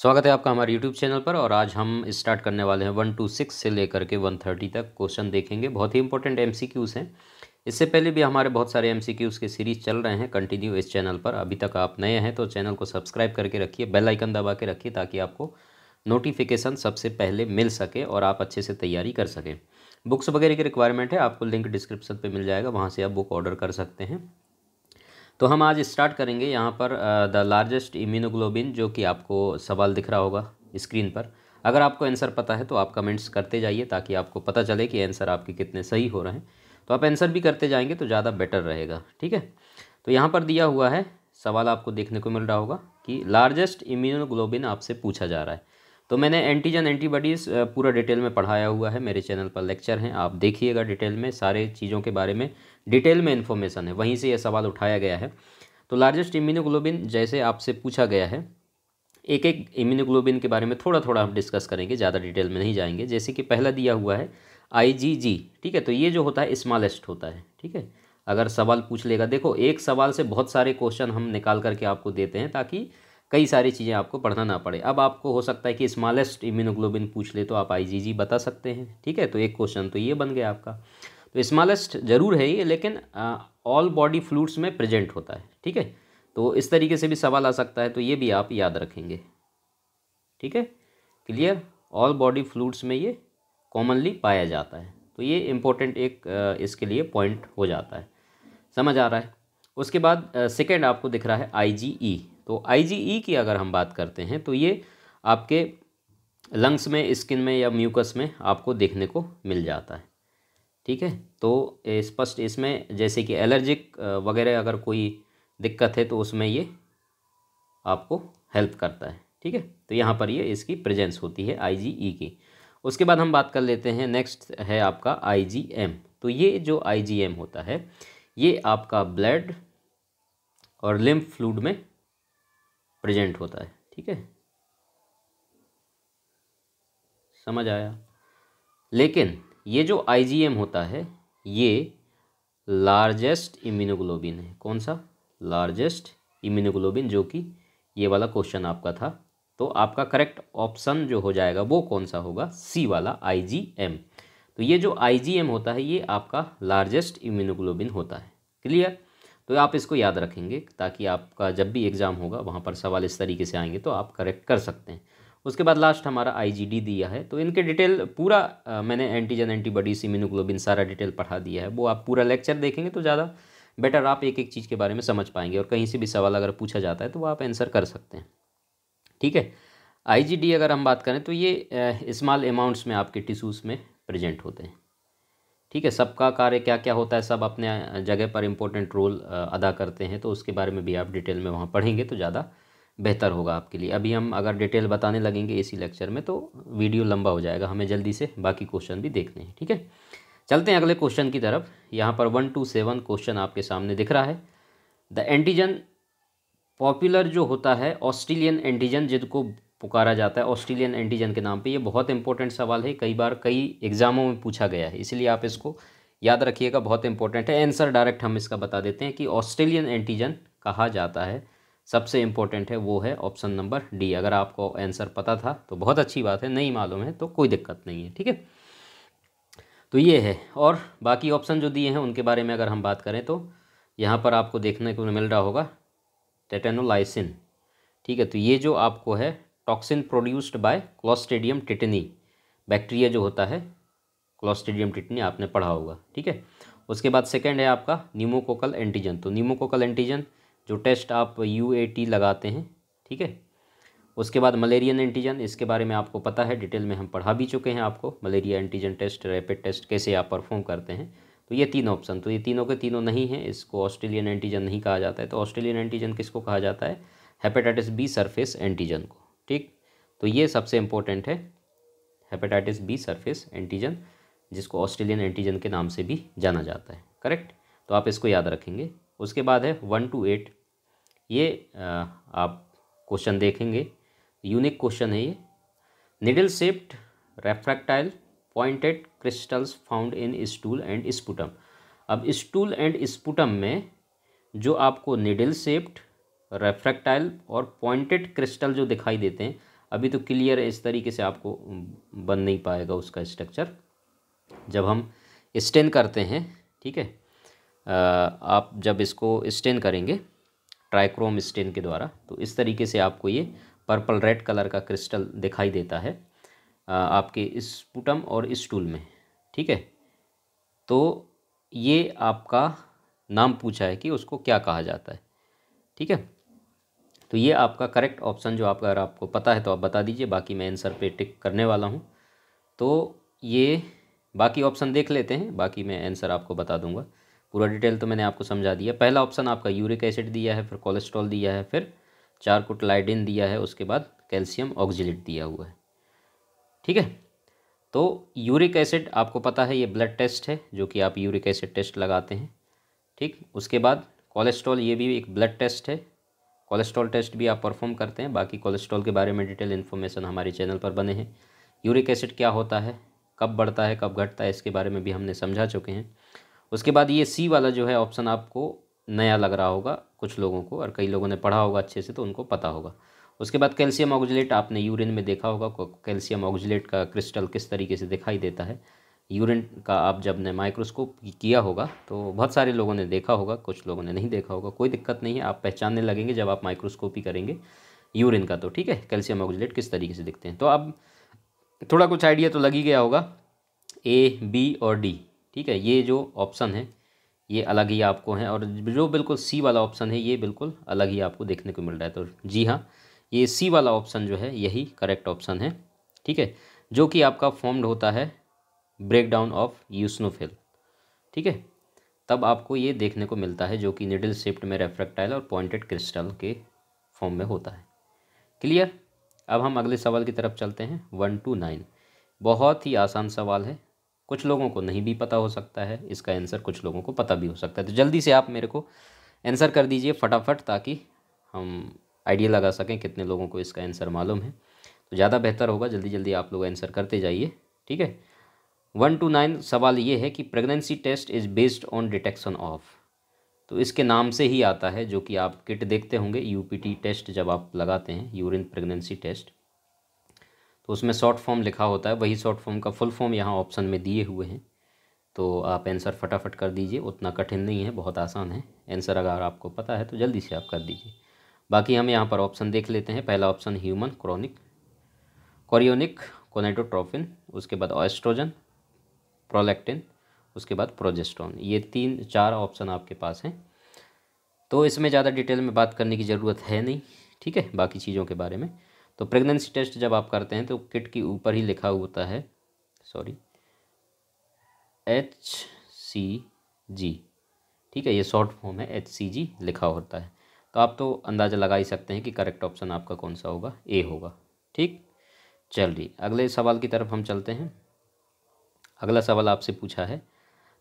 स्वागत है आपका हमारे YouTube चैनल पर और आज हम स्टार्ट करने वाले हैं वन टू सिक्स से लेकर के वन थर्टी तक क्वेश्चन देखेंगे बहुत ही इंपॉर्टेंट एम सी क्यूज़ हैं इससे पहले भी हमारे बहुत सारे एम सी क्यूज़ के सीरीज़ चल रहे हैं कंटिन्यू इस चैनल पर अभी तक आप नए हैं तो चैनल को सब्सक्राइब करके रखिए बेल आइकन दबा के रखिए ताकि आपको नोटिफिकेशन सबसे पहले मिल सके और आप अच्छे से तैयारी कर सकें बुक्स वगैरह की रिक्वायरमेंट है आपको लिंक डिस्क्रिप्शन पर मिल जाएगा वहाँ से आप बुक ऑर्डर कर सकते हैं तो हम आज स्टार्ट करेंगे यहाँ पर द लार्जेस्ट इम्यूनोग्लोबिन जो कि आपको सवाल दिख रहा होगा स्क्रीन पर अगर आपको आंसर पता है तो आप कमेंट्स करते जाइए ताकि आपको पता चले कि आंसर आपके कितने सही हो रहे हैं तो आप आंसर भी करते जाएंगे तो ज़्यादा बेटर रहेगा ठीक है तो यहाँ पर दिया हुआ है सवाल आपको देखने को मिल रहा होगा कि लार्जेस्ट इम्यूनोग्लोबिन आपसे पूछा जा रहा है तो मैंने एंटीजन एंटीबॉडीज़ पूरा डिटेल में पढ़ाया हुआ है मेरे चैनल पर लेक्चर हैं आप देखिएगा डिटेल में सारे चीज़ों के बारे में डिटेल में इन्फॉर्मेशन है वहीं से यह सवाल उठाया गया है तो लार्जेस्ट इम्यूनोग्लोबिन जैसे आपसे पूछा गया है एक एक इम्यूनोग्लोबिन के बारे में थोड़ा थोड़ा हम डिस्कस करेंगे ज़्यादा डिटेल में नहीं जाएंगे जैसे कि पहला दिया हुआ है आई जी जी ठीक है तो ये जो होता है स्मॉलेस्ट होता है ठीक है अगर सवाल पूछ लेगा देखो एक सवाल से बहुत सारे क्वेश्चन हम निकाल करके आपको देते हैं ताकि कई सारी चीज़ें आपको पढ़ना ना पड़े अब आपको हो सकता है कि स्मॉलेस्ट इम्यूनोग्लोबिन पूछ ले तो आप आईजीजी बता सकते हैं ठीक है तो एक क्वेश्चन तो ये बन गया आपका तो स्मॉलेस्ट ज़रूर है ये लेकिन ऑल बॉडी फ्लूड्स में प्रेजेंट होता है ठीक है तो इस तरीके से भी सवाल आ सकता है तो ये भी आप याद रखेंगे ठीक है क्लियर ऑल बॉडी फ्लूड्स में ये कॉमनली पाया जाता है तो ये इम्पोर्टेंट एक इसके लिए पॉइंट हो जाता है समझ आ रहा है उसके बाद सेकेंड आपको दिख रहा है आई तो आई e की अगर हम बात करते हैं तो ये आपके लंग्स में स्किन में या म्यूकस में आपको देखने को मिल जाता है ठीक है तो स्पष्ट इस इसमें जैसे कि एलर्जिक वगैरह अगर कोई दिक्कत है तो उसमें ये आपको हेल्प करता है ठीक है तो यहाँ पर ये इसकी प्रेजेंस होती है आईजीई e की उसके बाद हम बात कर लेते हैं नेक्स्ट है आपका आईजीएम तो ये जो आईजीएम होता है ये आपका ब्लड और लिम्फ फ्लूड में प्रेजेंट होता है ठीक है समझ आया लेकिन ये जो आईजीएम होता है ये लार्जेस्ट इम्यूनोग्लोबिन है कौन सा लार्जेस्ट इम्यूनोग्लोबिन जो कि ये वाला क्वेश्चन आपका था तो आपका करेक्ट ऑप्शन जो हो जाएगा वो कौन सा होगा सी वाला आईजीएम तो ये जो आईजीएम होता है ये आपका लार्जेस्ट इम्यूनोग्लोबिन होता है क्लियर तो आप इसको याद रखेंगे ताकि आपका जब भी एग्ज़ाम होगा वहाँ पर सवाल इस तरीके से आएंगे तो आप करेक्ट कर सकते हैं उसके बाद लास्ट हमारा आईजीडी दिया है तो इनके डिटेल पूरा आ, मैंने एंटीजन एंटीबॉडीज इम्यूनोग्लोबिन सारा डिटेल पढ़ा दिया है वो आप पूरा लेक्चर देखेंगे तो ज़्यादा बेटर आप एक एक चीज़ के बारे में समझ पाएंगे और कहीं से भी सवाल अगर पूछा जाता है तो वो आप आंसर कर सकते हैं ठीक है आईजीडी अगर हम बात करें तो ये स्मॉल अमाउंट्स में आपके टिश्यूज़ में प्रेजेंट होते हैं ठीक है सबका कार्य क्या क्या होता है सब अपने जगह पर इम्पोर्टेंट रोल अदा करते हैं तो उसके बारे में भी आप डिटेल में वहाँ पढ़ेंगे तो ज़्यादा बेहतर होगा आपके लिए अभी हम अगर डिटेल बताने लगेंगे इसी लेक्चर में तो वीडियो लंबा हो जाएगा हमें जल्दी से बाकी क्वेश्चन भी देखने हैं ठीक है चलते हैं अगले क्वेश्चन की तरफ यहाँ पर वन टू सेवन क्वेश्चन आपके सामने दिख रहा है द एंटीजन पॉपुलर जो होता है ऑस्ट्रेलियन एंटीजन जिनको पुकारा जाता है ऑस्ट्रेलियन एंटीजन के नाम पे ये बहुत इंपॉर्टेंट सवाल है कई बार कई एग्ज़ामों में पूछा गया है इसलिए आप इसको याद रखिएगा बहुत इंपॉर्टेंट है आंसर डायरेक्ट हम इसका बता देते हैं कि ऑस्ट्रेलियन एंटीजन कहा जाता है सबसे इम्पोर्टेंट है वो है ऑप्शन नंबर डी अगर आपको आंसर पता था तो बहुत अच्छी बात है नहीं मालूम है तो कोई दिक्कत नहीं है ठीक है तो ये है और बाकी ऑप्शन जो दिए हैं उनके बारे में अगर हम बात करें तो यहाँ पर आपको देखने को मिल रहा होगा टेटेनोलाइसिन ठीक है तो ये जो आपको है toxin produced by clostridium tetani bacteria जो होता है क्लॉस्टेडियम टिटनी आपने पढ़ा होगा ठीक है उसके बाद सेकेंड है आपका न्यूमोकोकल एंटीजन तो न्यूमोकोकल एंटीजन जो टेस्ट आप यू लगाते हैं ठीक है उसके बाद मलेरियन एंटीजन इसके बारे में आपको पता है डिटेल में हम पढ़ा भी चुके हैं आपको malaria antigen test rapid test कैसे आप परफॉर्म करते हैं तो ये तीन ऑप्शन तो ये तीनों के तीनों नहीं हैं इसको ऑस्ट्रेलियन एंटीजन नहीं कहा जाता है तो ऑस्ट्रेलियन एंटीजन किसको कहा जाता है हेपेटाइटिस बी सरफेस एंटीजन को ठीक तो ये सबसे इम्पोर्टेंट है हेपेटाइटिस बी सरफेस एंटीजन जिसको ऑस्ट्रेलियन एंटीजन के नाम से भी जाना जाता है करेक्ट तो आप इसको याद रखेंगे उसके बाद है वन टू एट ये आप क्वेश्चन देखेंगे यूनिक क्वेश्चन है ये needle shaped refractile pointed crystals found in stool and sputum अब स्टूल एंड स्पुटम में जो आपको निडल सेप्ड रेफ्रेक्टाइल और पॉइंटेड क्रिस्टल जो दिखाई देते हैं अभी तो क्लियर इस तरीके से आपको बन नहीं पाएगा उसका स्ट्रक्चर जब हम स्टेन करते हैं ठीक है आप जब इसको स्टेन करेंगे ट्राइक्रोम स्टेन के द्वारा तो इस तरीके से आपको ये पर्पल रेड कलर का क्रिस्टल दिखाई देता है आपके इस पुटम और इस टूल में ठीक है तो ये आपका नाम पूछा है कि उसको क्या कहा जाता है ठीक है तो ये आपका करेक्ट ऑप्शन जो आपका अगर आपको पता है तो आप बता दीजिए बाकी मैं आंसर पे टिक करने वाला हूँ तो ये बाकी ऑप्शन देख लेते हैं बाकी मैं आंसर आपको बता दूंगा पूरा डिटेल तो मैंने आपको समझा दिया पहला ऑप्शन आपका यूरिक एसिड दिया है फिर कोलेस्ट्रॉल दिया है फिर चार लाइडिन दिया है उसके बाद कैल्शियम ऑक्जिलेट दिया हुआ है ठीक है तो यूरिक एसिड आपको पता है ये ब्लड टेस्ट है जो कि आप यूरिक एसिड टेस्ट लगाते हैं ठीक उसके बाद कोलेस्ट्रॉल ये भी एक ब्लड टेस्ट है कोलेस्ट्रॉल टेस्ट भी आप परफॉर्म करते हैं बाकी कोलेस्ट्रॉल के बारे में डिटेल इन्फॉर्मेशन हमारे चैनल पर बने हैं यूरिक एसिड क्या होता है कब बढ़ता है कब घटता है इसके बारे में भी हमने समझा चुके हैं उसके बाद ये सी वाला जो है ऑप्शन आपको नया लग रहा होगा कुछ लोगों को और कई लोगों ने पढ़ा होगा अच्छे से तो उनको पता होगा उसके बाद कैल्शियम ऑक्जिलेट आपने यूरिन में देखा होगा कैल्शियम ऑक्जिलेट का क्रिस्टल किस तरीके से दिखाई देता है यूरिन का आप जब ने माइक्रोस्कोप किया होगा तो बहुत सारे लोगों ने देखा होगा कुछ लोगों ने नहीं देखा होगा कोई दिक्कत नहीं है आप पहचानने लगेंगे जब आप माइक्रोस्कोपी करेंगे यूरिन का तो ठीक है कैल्शियम ऑक्जिलेट किस तरीके से दिखते हैं तो अब थोड़ा कुछ आइडिया तो लग ही गया होगा ए बी और डी ठीक है ये जो ऑप्शन है ये अलग ही आपको है और जो बिल्कुल सी वाला ऑप्शन है ये बिल्कुल अलग ही आपको देखने को मिल रहा है तो जी हाँ ये सी वाला ऑप्शन जो है यही करेक्ट ऑप्शन है ठीक है जो कि आपका फॉर्म्ड होता है ब्रेक डाउन ऑफ यूसनोफिल ठीक है तब आपको ये देखने को मिलता है जो कि निडल शिफ्ट में रेफ्रेक्टाइल और पॉइंटेड क्रिस्टल के फॉर्म में होता है क्लियर अब हम अगले सवाल की तरफ चलते हैं वन टू नाइन बहुत ही आसान सवाल है कुछ लोगों को नहीं भी पता हो सकता है इसका आंसर कुछ लोगों को पता भी हो सकता है तो जल्दी से आप मेरे को आंसर कर दीजिए फटाफट ताकि हम आइडिया लगा सकें कितने लोगों को इसका आंसर मालूम है तो ज़्यादा बेहतर होगा जल्दी जल्दी आप लोग आंसर करते जाइए ठीक है वन टू नाइन सवाल ये है कि pregnancy test is based on detection of तो इसके नाम से ही आता है जो कि आप किट देखते होंगे यूपीटी टेस्ट जब आप लगाते हैं यूरिन प्रेगनेंसी टेस्ट तो उसमें शॉर्ट फॉर्म लिखा होता है वही शॉर्ट फॉर्म का फुल फॉर्म यहाँ ऑप्शन में दिए हुए हैं तो आप आंसर फटाफट कर दीजिए उतना कठिन नहीं है बहुत आसान है आंसर अगर आपको पता है तो जल्दी से आप कर दीजिए बाकी हम यहाँ पर ऑप्शन देख लेते हैं पहला option human chronic chorionic gonadotrophin उसके बाद ऑस्ट्रोजन प्रोलैक्टिन उसके बाद प्रोजेस्ट्रॉन ये तीन चार ऑप्शन आपके पास हैं तो इसमें ज़्यादा डिटेल में बात करने की ज़रूरत है नहीं ठीक है बाकी चीज़ों के बारे में तो प्रेगनेंसी टेस्ट जब आप करते हैं तो किट के ऊपर ही लिखा होता है सॉरी एच सी जी ठीक है ये शॉर्ट फॉर्म है एच सी जी लिखा होता है तो आप तो अंदाज़ा लगा ही सकते हैं कि करेक्ट ऑप्शन आपका कौन सा होगा ए होगा ठीक चलिए अगले सवाल की तरफ हम चलते हैं अगला सवाल आपसे पूछा है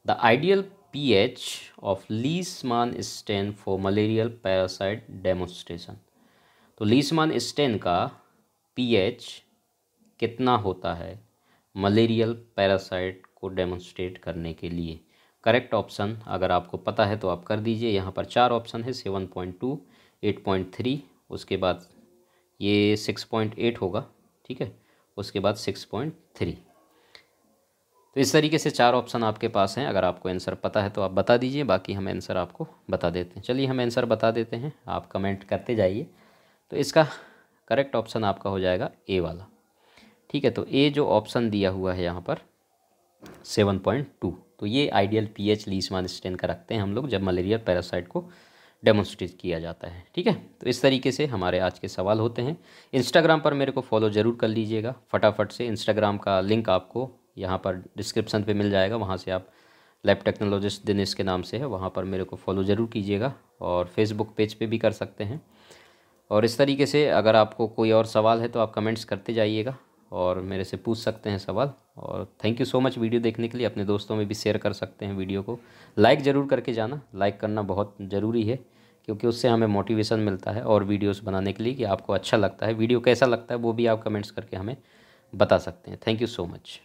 the ideal pH of Leishman stain for malarial parasite demonstration तो लीसमान स्टेन का पीएच कितना होता है मलेरियल पैरासाइट को डेमोन्स्ट्रेट करने के लिए करेक्ट ऑप्शन अगर आपको पता है तो आप कर दीजिए यहाँ पर चार ऑप्शन है seven point two eight point three उसके बाद ये सिक्स पॉइंट एट होगा ठीक है उसके बाद सिक्स पॉइंट थ्री इस तरीके से चार ऑप्शन आपके पास हैं अगर आपको आंसर पता है तो आप बता दीजिए बाकी हम आंसर आपको बता देते हैं चलिए हम आंसर बता देते हैं आप कमेंट करते जाइए तो इसका करेक्ट ऑप्शन आपका हो जाएगा ए वाला ठीक है तो ए जो ऑप्शन दिया हुआ है यहाँ पर सेवन पॉइंट टू तो ये ideal p H Leishman stain का रखते हैं हम लोग जब मलेरिया पैरासाइट को डेमोन्स्ट्रेट किया जाता है ठीक है तो इस तरीके से हमारे आज के सवाल होते हैं इंस्टाग्राम पर मेरे को फॉलो ज़रूर कर लीजिएगा फटाफट से इंस्टाग्राम का लिंक आपको यहाँ पर डिस्क्रिप्सन पे मिल जाएगा वहाँ से आप लैब टेक्नोलॉजिस्ट दिनेश के नाम से है वहाँ पर मेरे को फॉलो ज़रूर कीजिएगा और फेसबुक पेज पे भी कर सकते हैं और इस तरीके से अगर आपको कोई और सवाल है तो आप कमेंट्स करते जाइएगा और मेरे से पूछ सकते हैं सवाल और thank you so much video देखने के लिए अपने दोस्तों में भी शेयर कर सकते हैं वीडियो को लाइक ज़रूर करके जाना लाइक करना बहुत ज़रूरी है क्योंकि उससे हमें मोटिवेशन मिलता है और वीडियोस बनाने के लिए कि आपको अच्छा लगता है वीडियो कैसा लगता है वो भी आप कमेंट्स करके हमें बता सकते हैं थैंक यू सो मच